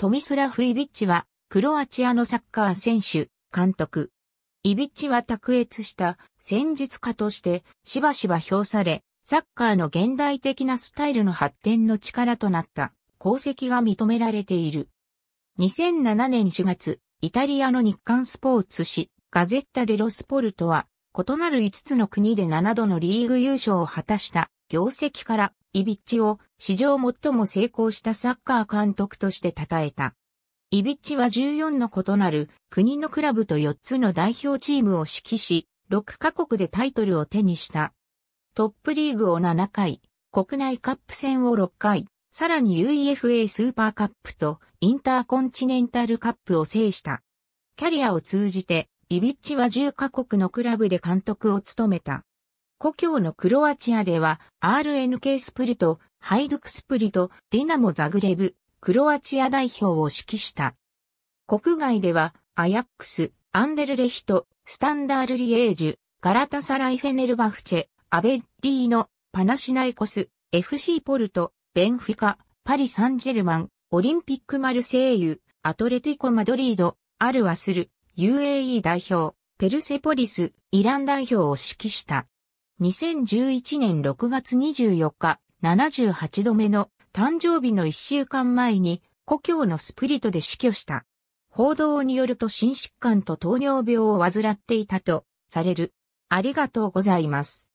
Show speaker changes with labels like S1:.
S1: トミスラフ・イビッチは、クロアチアのサッカー選手、監督。イビッチは卓越した戦術家として、しばしば評され、サッカーの現代的なスタイルの発展の力となった功績が認められている。2007年4月、イタリアの日刊スポーツ紙、ガゼッタ・デ・ロスポルトは、異なる5つの国で7度のリーグ優勝を果たした業績から、イビッチを史上最も成功したサッカー監督として称えた。イビッチは14の異なる国のクラブと4つの代表チームを指揮し、6カ国でタイトルを手にした。トップリーグを7回、国内カップ戦を6回、さらに UEFA スーパーカップとインターコンチネンタルカップを制した。キャリアを通じて、イビッチは10カ国のクラブで監督を務めた。故郷のクロアチアでは RNK スプリト、ハイドクスプリト、ディナモザグレブ、クロアチア代表を指揮した。国外ではアヤックス、アンデルレヒト、スタンダールリエージュ、ガラタサライフェネルバフチェ、アベッリーノ、パナシナイコス、FC ポルト、ベンフィカ、パリ・サンジェルマン、オリンピック・マルセイユ、アトレティコ・マドリード、アルワスル、UAE 代表、ペルセポリス、イラン代表を指揮した。2011年6月24日、78度目の誕生日の1週間前に故郷のスプリトで死去した。報道によると心疾患と糖尿病を患っていたとされる。ありがとうございます。